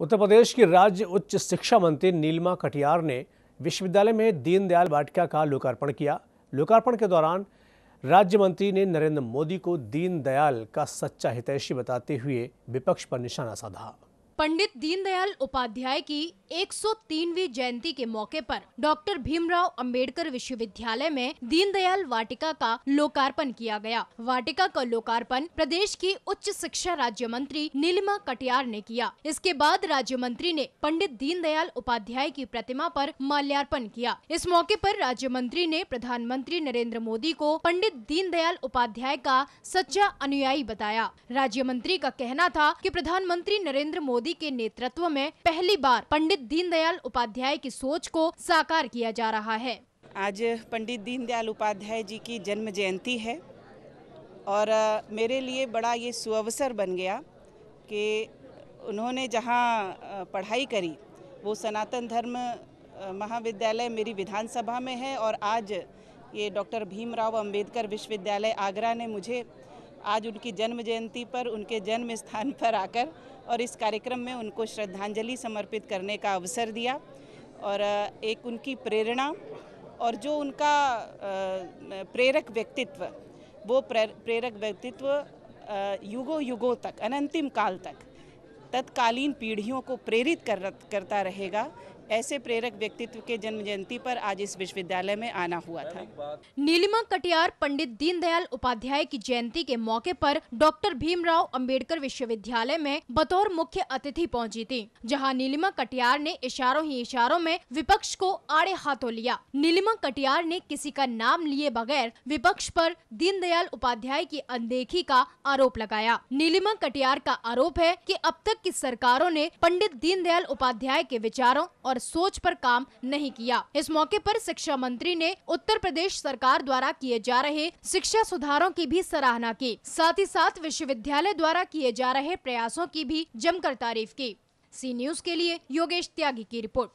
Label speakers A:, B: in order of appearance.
A: उत्तर प्रदेश की राज्य उच्च शिक्षा मंत्री नीलमा कटियार ने विश्वविद्यालय में दीनदयाल वाटिका का लोकार्पण किया लोकार्पण के दौरान राज्य मंत्री ने नरेंद्र मोदी को दीनदयाल का सच्चा हितैषी बताते हुए विपक्ष पर निशाना साधा
B: पंडित दीनदयाल उपाध्याय की 103वीं जयंती के मौके पर डॉक्टर भीमराव अंबेडकर विश्वविद्यालय में दीनदयाल वाटिका का लोकार्पण किया गया वाटिका का लोकार्पण प्रदेश की उच्च शिक्षा राज्य मंत्री नीलिमा कटियार ने किया इसके बाद राज्य मंत्री ने पंडित दीनदयाल उपाध्याय की प्रतिमा पर माल्यार्पण किया इस मौके पर राज्य मंत्री ने प्रधानमंत्री नरेंद्र मोदी को पंडित दीनदयाल उपाध्याय का सच्चा अनुयायी बताया राज्य मंत्री का कहना था की प्रधानमंत्री नरेंद्र मोदी मोदी के
C: नेतृत्व में पहली बार पंडित दीनदयाल उपाध्याय की सोच को साकार किया जा रहा है आज पंडित दीनदयाल उपाध्याय जी की जन्म जयंती है और मेरे लिए बड़ा ये सुअवसर बन गया कि उन्होंने जहाँ पढ़ाई करी वो सनातन धर्म महाविद्यालय मेरी विधानसभा में है और आज ये डॉक्टर भीमराव अंबेडकर विश्वविद्यालय आगरा ने मुझे आज उनकी जन्म जयंती पर उनके जन्म स्थान पर आकर और इस कार्यक्रम में उनको श्रद्धांजलि समर्पित करने का अवसर दिया और एक उनकी प्रेरणा और जो उनका प्रेरक व्यक्तित्व वो प्रेरक व्यक्तित्व युगों युगों तक अनंतिम काल तक तत्कालीन पीढ़ियों को प्रेरित कर करता रहेगा ऐसे प्रेरक व्यक्तित्व के जन्म जयंती पर आज इस विश्वविद्यालय में आना हुआ था
B: नीलिमा कटियार पंडित दीनदयाल उपाध्याय की जयंती के मौके पर डॉक्टर भीमराव अंबेडकर विश्वविद्यालय में बतौर मुख्य अतिथि पहुंची थी जहां नीलिमा कटियार ने इशारों ही इशारों में विपक्ष को आड़े हाथों लिया नीलिमा कटियार ने किसी का नाम लिए बगैर विपक्ष पर दीनदयाल उपाध्याय की अनदेखी का आरोप लगाया नीलिमा कटियार का आरोप है की अब तक की सरकारों ने पंडित दीनदयाल उपाध्याय के विचारों और और सोच पर काम नहीं किया इस मौके पर शिक्षा मंत्री ने उत्तर प्रदेश सरकार द्वारा किए जा रहे शिक्षा सुधारों की भी सराहना की साथ ही साथ विश्वविद्यालय द्वारा किए जा रहे प्रयासों की भी जमकर तारीफ की सी न्यूज के लिए योगेश त्यागी की रिपोर्ट